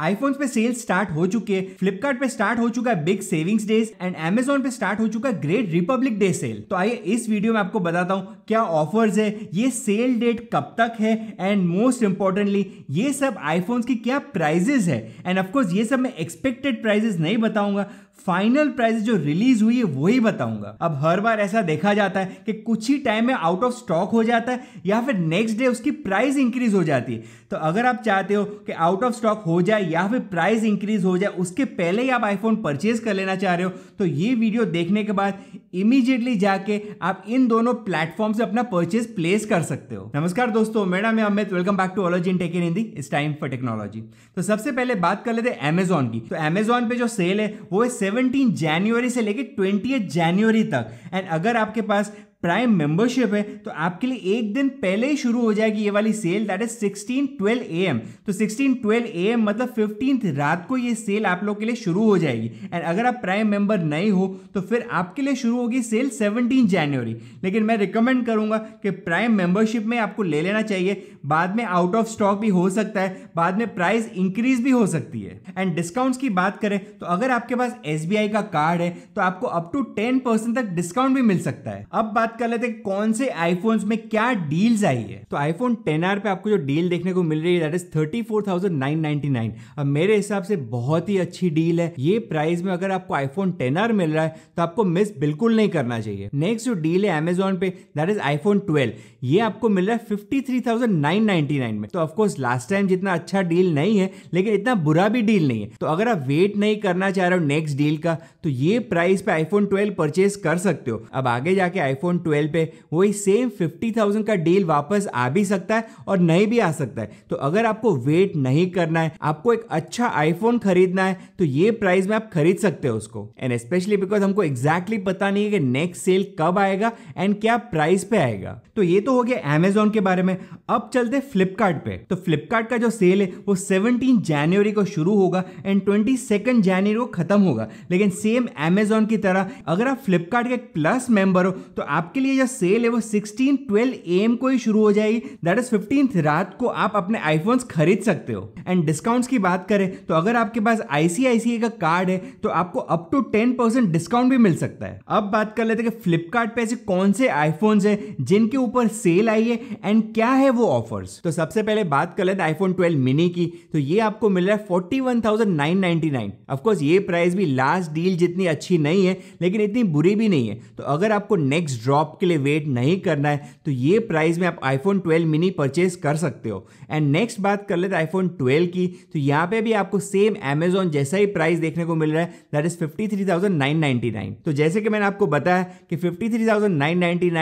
iPhones पे cell start हो चुके हैं फ्लिपकार्ट पे स्टार्ट हो चुका है big savings days and Amazon पे स्टार्ट हो चुका है ग्रेट रिपब्लिक डे सेल तो आइए इस वीडियो में आपको बताता हूँ क्या ऑफर्स है ये सेल डेट कब तक है एंड मोस्ट इंपॉर्टेंटली ये सब आईफोन्स की क्या प्राइजेस है एंड ऑफकोर्स ये सब मैं एक्सपेक्टेड प्राइजेस नहीं बताऊंगा फाइनल प्राइस जो रिलीज हुई है वही बताऊंगा अब हर बार ऐसा देखा जाता है कि कुछ ही टाइम में आउट ऑफ स्टॉक हो जाता है या फिर नेक्स्ट डे उसकी प्राइस इंक्रीज हो जाती है तो अगर आप चाहते हो कि आउट ऑफ स्टॉक हो जाए जाए या फिर प्राइस इंक्रीज हो जाए उसके पहले ही आप आईफोन परचेज कर लेना चाह रहे हो तो ये वीडियो देखने के बाद इमीजिएटली जाके आप इन दोनों प्लेटफॉर्म से अपना परचेज प्लेस कर सकते हो नमस्कार दोस्तों मेरा मैं अमित वेलकम बैक टू ऑलोजी इन टेक इन हिंदी इस टाइम फॉर टेक्नोलॉजी तो सबसे पहले बात कर लेते हैं अमेजोन की तो अमेजोन पे जो सेल है वो है सेवनटीन जनवरी से लेकर ट्वेंटी जनवरी तक एंड अगर आपके पास प्राइम मेंबरशिप है तो आपके लिए एक दिन पहले ही शुरू हो जाएगी ये वाली sale that is sixteen twelve A M तो सिक्सटीन ट्वेल्व ए एम मतलब फिफ्टीन रात को ये सेल आप लोग के लिए शुरू हो जाएगी एंड अगर आप प्राइम मेंबर नहीं हो तो फिर आपके लिए शुरू होगी सेल सेवनटीन जनवरी लेकिन मैं रिकमेंड करूंगा कि प्राइम मेंबरशिप में आपको ले लेना चाहिए बाद में आउट ऑफ स्टॉक भी हो सकता है बाद में प्राइस इंक्रीज भी हो सकती है एंड डिस्काउंट्स की बात करें तो अगर आपके पास एस का कार्ड है तो आपको अप टू टेन तक डिस्काउंट भी मिल सकता है अब बात बात कर लेते हैं कौन से आईफोन में क्या डील्स आई है तो आईफोन टेन आर पे आपको जो डील देखने को मिल रही है that is thirty four thousand nine ninety nine अब मेरे हिसाब से बहुत ही अच्छी डील है ये प्राइस में अगर आपको आईफोन टेन आर मिल रहा है तो आपको मिस बिल्कुल नहीं करना चाहिए नेक्स्ट जो डील है एमेजोन पे दैट इज आईफोन ट्वेल्व ये आपको मिल रहा है fifty three thousand nine ninety nine में तो ऑफकोर्स लास्ट टाइम जितना अच्छा डील नहीं है लेकिन इतना बुरा भी डील नहीं है तो अगर आप वेट नहीं करना चाह रहे हो नेक्स्ट डील का तो ये प्राइस पे आईफोन 12 परचेज कर सकते हो अब आगे जाके आईफोन ट्वेल्व पे वही सेम फिफ्टी थाउजेंड का डील वापस आ भी सकता है और नहीं भी आ सकता है तो अगर आपको वेट नहीं करना है आपको एक अच्छा आईफोन खरीदना है तो ये प्राइस में आप खरीद सकते हो उसको एंड स्पेशली बिकॉज हमको एग्जैक्टली exactly पता नहीं है कि नेक्स्ट सेल कब आएगा एंड क्या प्राइस पे आएगा तो ये तो हो गया एमेजोन के बारे में अब चलते फ्लिपकार्ट पे तो फ्लिपकार्ट का जो सेल है वो सेवनटीन जनवरी को शुरू होगा एंड ट्वेंटी जनवरी को खत्म होगा लेकिन सेम एमेजोन की तरह अगर आप फ्लिपकार्ट के प्लस मेंबर हो तो आप आपके लिए जो सेल है वो सिक्सटीन ट्वेल्व एम को ही शुरू हो जाएगी दैट इज फिफ्टीन रात को आप अपने आईफोन खरीद सकते हो एंड डिस्काउंट्स की बात करें तो अगर आपके पास आईसीआईसी का कार्ड है तो आपको up to ten percent discount भी मिल सकता है अब बात कर लेते हैं कि फ्लिपकार्ट ऐसे कौन से आईफोन है जिनके ऊपर सेल आई है एंड क्या है वो ऑफर्स तो सबसे पहले बात कर लेते आईफोन ट्वेल्व मिनी की तो ये आपको मिल रहा है forty one thousand nine ninety nine of course ये प्राइस भी लास्ट डील जितनी अच्छी नहीं है लेकिन इतनी बुरी भी नहीं है तो अगर आपको नेक्स्ट ड्रॉ जॉब के लिए वेट नहीं करना है तो ये प्राइस में आप आईफोन 12 मिनी परचेज कर सकते हो एंड नेक्स्ट बात कर लेते आईफोन 12 की तो यहाँ पे भी आपको सेम एमेजोन जैसा ही प्राइस देखने को मिल रहा है दैट इज फिफ्टी तो जैसे कि मैंने आपको बताया कि फिफ्टी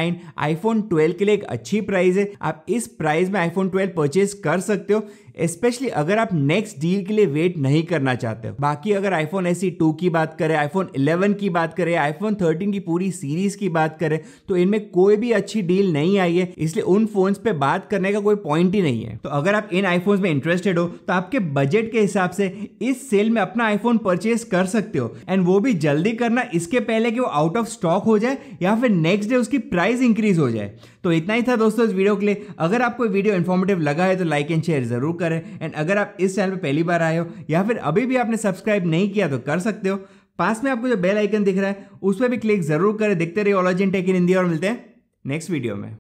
आईफोन 12 के लिए एक अच्छी प्राइस है आप इस प्राइस में आईफोन ट्वेल्व परचेज कर सकते हो स्पेशली अगर आप नेक्स्ट डील के लिए वेट नहीं करना चाहते हो बाकी अगर आईफोन एसी टू की बात करें आईफोन 11 की बात करें आईफोन 13 की पूरी सीरीज की बात करें तो इनमें कोई भी अच्छी डील नहीं आई है इसलिए उन फोन्स पे बात करने का कोई पॉइंट ही नहीं है तो अगर आप इन आईफोन्स में इंटरेस्टेड हो तो आपके बजट के हिसाब से इस सेल में अपना आईफोन परचेज कर सकते हो एंड वो भी जल्दी करना इसके पहले कि वो आउट ऑफ स्टॉक हो जाए या फिर नेक्स्ट डे उसकी प्राइस इंक्रीज हो जाए तो इतना ही था दोस्तों इस वीडियो के लिए अगर आपको वीडियो इन्फॉर्मेटिव लगा है तो लाइक एंड शेयर जरूर करें एंड अगर आप इस चैनल पर पहली बार आए हो या फिर अभी भी आपने सब्सक्राइब नहीं किया तो कर सकते हो पास में आपको जो बेल आइकन दिख रहा है उस पर भी क्लिक जरूर करें देखते रहिए ऑलॉजिन टेक इन हिंदी और मिलते हैं नेक्स्ट वीडियो में